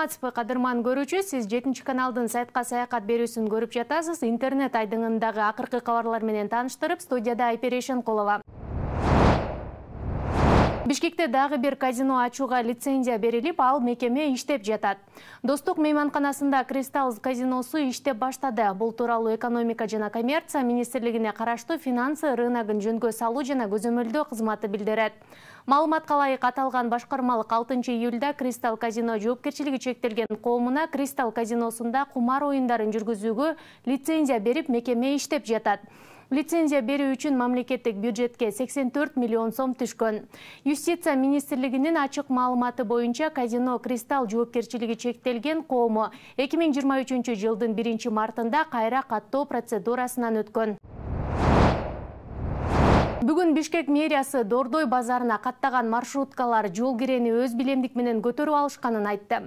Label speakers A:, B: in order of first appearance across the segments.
A: саламатсызбы кадырман көрүүчү сиз жетинчи каналдын сайтка саякат берүүсүн көрүп жатасыз интернет айдыңындагы акыркы кабарлар менен тааныштырып студияда айпери эшенкулова бишкекте дагы бир казино ачууга лицензия берилип ал мекеме иштеп жатат достук мейманканасында кристалл казиносу иштеп баштады бул тууралуу экономика жана коммерция министрлигине караштуу финансы рыногун жөнгө салуу жана көзөмөлдөө кызматы билдирет маалыматка ылайык аталган башкармалык алтынчы июлда кристалл казино жоопкерчилиги чектелген коомуна кристалл казиносунда кумар оюндарын жүргүзүүгө лицензия берип мекеме иштеп жатат лицензия берүү үчүн мамлекеттик бюджетке сексен төрт миллион сом түшкөн юстиция министрлигинин ачык маалыматы боюнча казино кристалл жоопкерчилиги чектелген коому эки миң жыйырма үчүнчү жылдын биринчи мартында кайра каттоо процедурасынан өткөн бүгүн бишкек мэриясы дордой базарына каттаган маршруткалар жол кирени өз билемдик менен көтөрүп алышканын айтты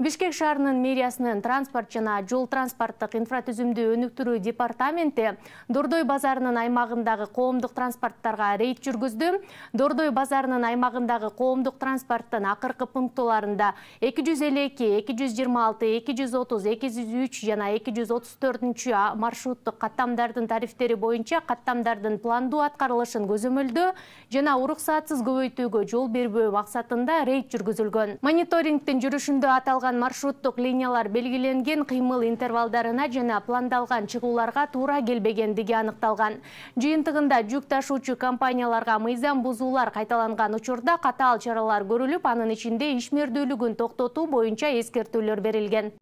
A: бишкек шаарынын мэриясынын транспорт жана жол транспорттук инфра түзүмдү өнүктүрүү департаменти дордой базарынын аймагындагы коомдук транспорттарга рейд жүргүздү дордой базарынын аймагындагы коомдук транспорттун акыркы пунктуларында эки жүз элүү эки эки жүз жыйырма алты эки жүз отуз эки жүз үч жана эки жүз отуз төртүнчү маршруттук каттамдардын тарифтери боюнча каттамдардын пландуу аткарылышын көзөмөлдөө жана уруксаатсыз көбөйтүүгө жол бербөө максатында рейд жүргүзүлгөн мониторингдин жүрүшүндө аталган маршруттук линиялар белгиленген кыймыл интервалдарына жана пландалган чыгууларга туура келбегендиги аныкталган жыйынтыгында жүк ташуучу компанияларга мыйзам бузуулар кайталанган учурда катаал чаралар көрүлүп анын ичинде ишмердүүлүгүн токтотуу боюнча эскертүүлөр берилген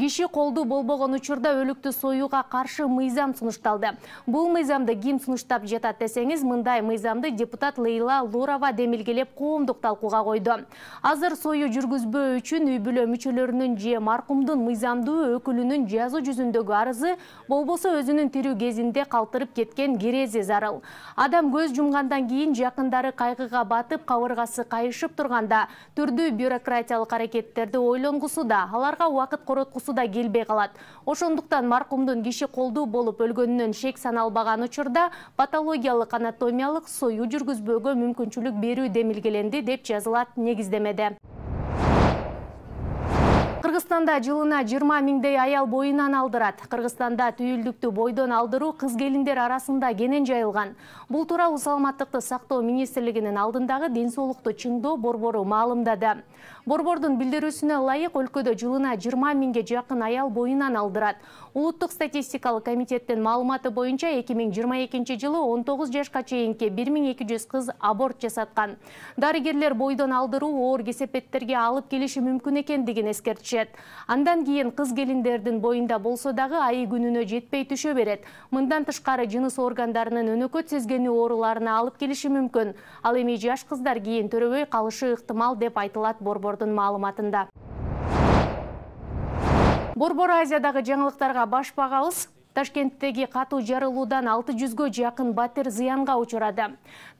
A: киши колдуу болбогон учурда өлүктү союуга каршы мыйзам сунушталды бул мыйзамды ким сунуштап жатат десеңиз мындай мыйзамды депутат лейла лурова демилгелеп коомдук талкууга койду азыр союу жүргүзбөө үчүн үй бүлө мүчөлөрүнүн же маркумдун мыйзамдуу өкүлүнүн жазуу жүзүндөгү арызы болбосо өзүнүн тирүү кезинде калтырып кеткен кирези зарыл адам көз жумгандан кийин жакындары кайгыга батып кабыргасы кайышып турганда түрдүү бюрократиялык аракеттерди ойлонгусу да аларга убакыт короткусу да келбей калат ошондуктан маркумдун киши колдуу болуп өлгөнүнөн шек саналбаган учурда патологиялык анатомиялык союу жүргүзбөөгө мүмкүнчүлүк берүү демилгеленди деп жазылат негиздемеде кыргызстанда жылына жыйырма миңдей аял боюнан алдырат кыргызстанда түйүлдүктү бойдон алдыруу кыз келиндер арасында кенен жайылган бул тууралуу саламаттыкты сактоо министрлигинин алдындагы ден соолукту чыңдоо борбору маалымдады борбордун билдирүүсүнө ылайык өлкөдө жылына жыйырма миңге жакын аял боюнан алдырат улуттук статистикалык комитеттин маалыматы боюнча эки миң жыйырма экинчи жылы он тогуз жашка чейинки бир миң эки жүз кыз аборт жасаткан дарыгерлер бойдон алдыруу оор кесепеттерге алып келиши мүмкүн экендигин эскертишет андан кийин кыз келиндердин боюнда болсо дагы айы күнүнө жетпей түшө берет мындан тышкары жыныс органдарынын өнөкөт сезгенүү ооруларына алып келиши мүмкүн ал эми жаш кыздар кийин төрөбөй калышы ыктымал деп айтылат борбордун маалыматында борбор азиядагы жаңылыктарга баш багабыз ташкенттеги катуу жарылуудан алты жүзгө жакын батир зыянга учурады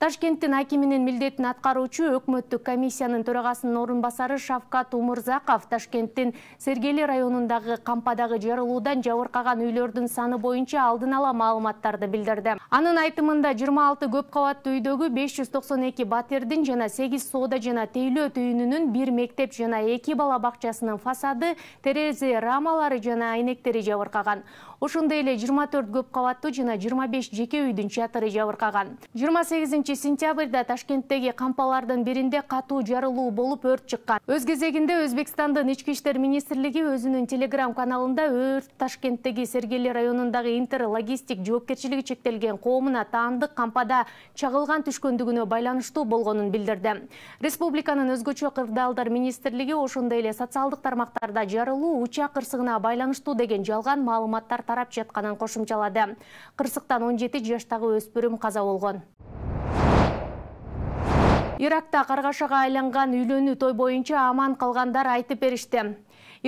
A: ташкенттин акиминин милдетин аткаруучу өкмөттүк комиссиянын төрагасынын орун басары шавкат умурзаков ташкенттин сергели районундагы кампадагы жарылуудан жабыркаган үйлөрдүн саны боюнча алдын ала маалыматтарды билдирди анын айтымында жыйырма алты көп кабаттуу үйдөгү беш жүз токсон эки батирдин жана сегиз соода жана тейлөө түйүнүнүн бир мектеп жана эки бала бакчасынын фасады терезе рамалары жана айнектери жабыркаган ошондой эле жыйырма төрт көп кабаттуу жана жыйырма беш жеке үйдүн чатыры жабыркаган жыйырма сегизинчи сентябрда ташкенттеги кампалардын биринде катуу жарылуу болуп өрт чыккан өз кезегинде өзбекстандын ички иштер министрлиги өзүнүн телеграм каналында өрт ташкенттеги сергели районундагы интер логистик жоопкерчилиги чектелген коомуна таандык кампада чагылган түшкөндүгүнө байланыштуу болгонун билдирди республиканын өзгөчө кырдаалдар министрлиги ошондой эле социалдык тармактарда жарылуу учак кырсыгына байланыштуу деген жалган маалыматтар тарап жатканын кошумчалады кырсыктан он жети жаштагы өспүрүм каза болгон иракта каргашага айланган үйлөнүү той боюнча аман калгандар айтып беришти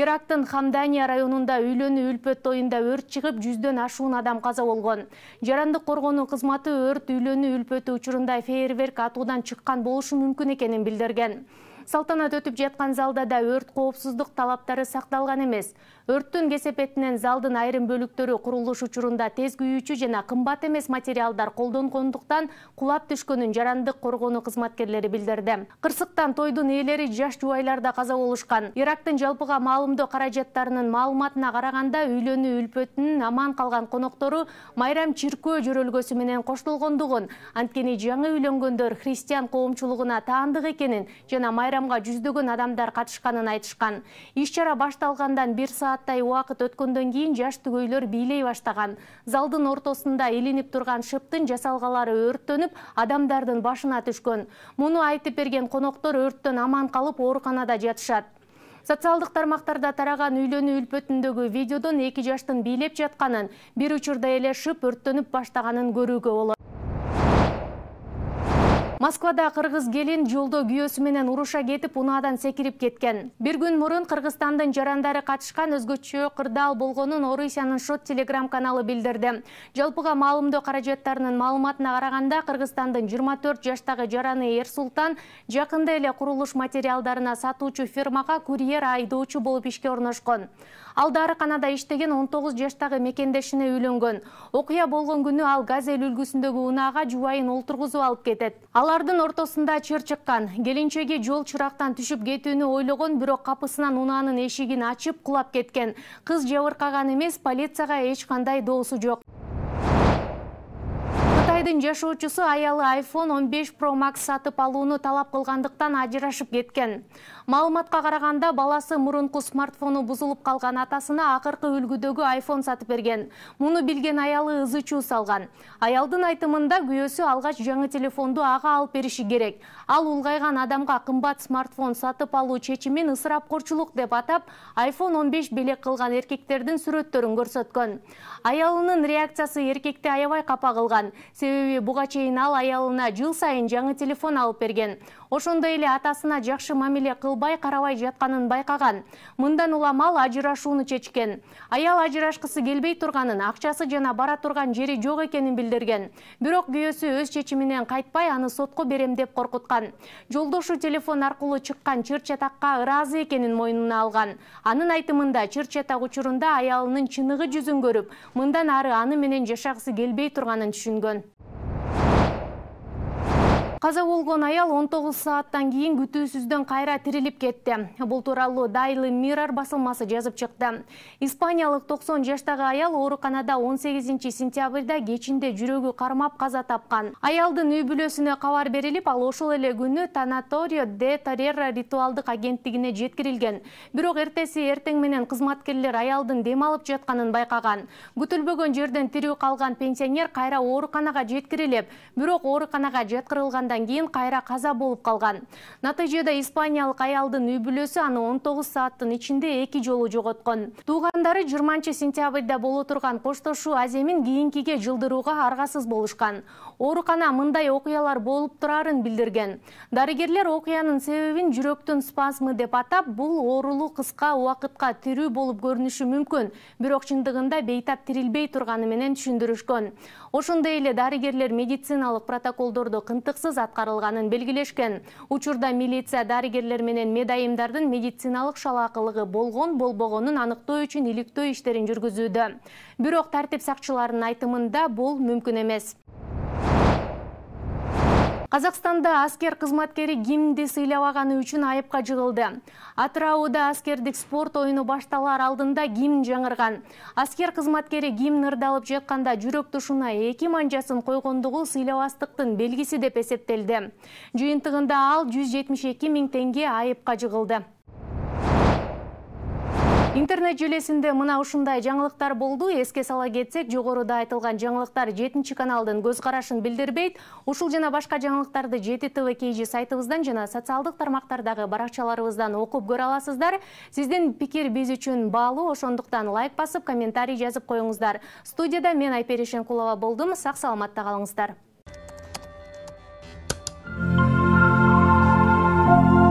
A: ирактын хамдания районунда үйлөнүү үлпөт тоюнда өрт чыгып жүздөн ашуун адам каза болгон жарандык коргонуу кызматы өрт үйлөнүү үлпөтү учурунда фейерверк атуудан чыккан болушу мүмкүн экенин билдирген салтанат өтүп жаткан залда да өрт коопсуздук талаптары сакталган эмес өрттүн кесепетинен залдын айрым бөлүктөрү курулуш учурунда тез күйүүчү жана кымбат эмес материалдар колдонгондуктан кулап түшкөнүн жарандык коргонуу кызматкерлери билдирди кырсыктан тойдун ээлери жаш жубайлар да каза болушкан ирактын жалпыга маалымдоо каражаттарынын маалыматына караганда үйлөнүү үлпөтүнүн аман калган коноктору майрам чиркөө жөрөлгөсү менен коштолгондугун анткени жаңы үйлөнгөндөр христиан коомчулугуна таандык экенин жана майрамга жүздөгөн адамдар катышканын айтышкан иш чара башталгандан бир сааттай убакыт өткөндөн кийин жаш түгөйлөр бийлей баштаган залдын ортосунда илинип турган шыптын жасалгалары өрттөнүп адамдардын башына түшкөн муну айтып берген коноктор өрттөн аман калып ооруканада жатышат социалдык тармактарда тараган үйлөнүү үлпөтүндөгү видеодон эки жаштын бийлеп жатканын бир учурда эле шып өрттөнүп баштаганын көрүүгө болот москвада кыргыз келин жолдо күйөөсү менен уруша кетип унаадан секирип кеткен бир күн мурун кыргызстандын жарандары катышкан өзгөчө кырдаал болгонун орусиянын шот телеграм каналы билдирди жалпыга маалымдоо каражаттарынын маалыматына караганда кыргызстандын жыйырма төрт жаштагы жараны эрсултан жакында эле курулуш материалдарына сатуучу фирмага курьер айдоочу болуп ишке орношкон ал дарыканада иштеген он тогуз жаштагы мекендешине үйлөнгөн окуя болгон күнү ал газель үлгүсүндөгү унаага жубайын олтургузуп алып кетет ал ортосунда чыр чыккан келинчеги жол чырактан түшүп кетүүнү ойлогон бирок капысынан унаанын эшигин ачып кулап кеткен кыз жабыркаган эмес полицияга эч кандай доосу жок кытайдын жашоочусу аялы айфон он беш про макс сатып алууну талап кылгандыктан ажырашып кеткен маалыматка караганда баласы мурунку смартфону бузулуп калган атасына акыркы үлгүдөгү айфон сатып берген муну билген аялы ызы чуу салган аялдын айтымында күйөөсү алгач жаңы телефонду ага алып бериши керек ал улгайган адамга кымбат смартфон сатып алуу чечимин ысырапкорчулук деп атап айфон он беш белек кылган эркектердин сүрөттөрүн көрсөткөн аялынын реакциясы эркекти аябай капа кылган себеби буга чейин ал аялына жыл сайын жаңы телефон алып берген ошондой эле атасына жакшы мамиле кылбай карабай жатканын байкаган мындан улам ал ажырашууну чечкен аял ажырашкысы келбей турганын акчасы жана бара турган жери жок экенин билдирген бирок күйөөсү өз чечиминен кайтпай аны сотко берем деп коркуткан жолдошу телефон аркылуу чыккан чыр чатакка ыраазы экенин мойнуна алган анын айтымында чыр чатак учурунда аялынын чыныгы жүзүн көрүп мындан ары аны менен жашагысы келбей турганын түшүнгөн каза болгон аял он тогуз сааттан кийин күтүүсүздөн кайра тирилип кетти бул тууралуу дайлы мирар басылмасы жазып чыкты испаниялык токсон жаштагы аял ооруканада он сегизинчи сентябрда кечинде жүрөгү кармап каза тапкан аялдын үй бүлөсүнө кабар берилип ал ошол эле күнү танаторио де тореро ритуалдык агенттигине жеткирилген бирок эртеси эртең менен кызматкерлер аялдын дем алып жатканын байкаган күтүлбөгөн жерден тирүү калган пенсионер кайра ооруканага жеткирилип бирок ооруканага жаткырылганда кийин кайра каза болуп калган натыйжада испаниялык аялдын үй бүлөсү аны он тогуз сааттын ичинде эки жолу жоготкон туугандары жыйырманчы сентябрда боло турган коштошуу аземин кийинкиге жылдырууга аргасыз болушкан оорукана мындай окуялар болуп турарын билдирген дарыгерлер окуянын себебин жүрөктүн спазмы деп атап бул оорулуу кыска убакытка тирүү болуп көрүнүшү мүмкүн бирок чындыгында бейтап тирилбей турганы менен түшүндүрүшкөн ошондой эле дарыгерлер медициналык протоколдордо кынтыксыз аткарылганын белгилешкен учурда милиция дарыгерлер менен медайымдардын медициналык шалаакылыгы болгон болбогонун аныктоо үчүн иликтөө иштерин жүргүзүүдө бирок тартип сакчыларынын айтымында бул мүмкүн эмес казакстанда аскер кызматкери гимнди сыйлабаганы үчүн айыпка жыгылды атырауда аскердик спорт оюну башталар алдында гимн жаңырган аскер кызматкери гимн ырдалып жатканда жүрөк тушуна эки манжасын койгондугу сыйлабастыктын белгиси деп эсептелди жыйынтыгында ал жүз жетимиш эки миң теңге айыпка жыгылды интернет желесинде мына ушундай жаңылықтар болду Еске сала кетсек жогоруда айтылған жаңылыктар жетинчи каналдын көз карашын билдирбейт ушул жана башка жаңылықтарды жети тв kg сайтыбыздан жана социалдык тармақтардағы баракчаларыбыздан оқып көрө аласыздар сиздин пикир биз үчүн баалуу ошондуктан лайк басып комментарий жазып коюңуздар студияда мен айпери болдум сак саламатта калыңыздар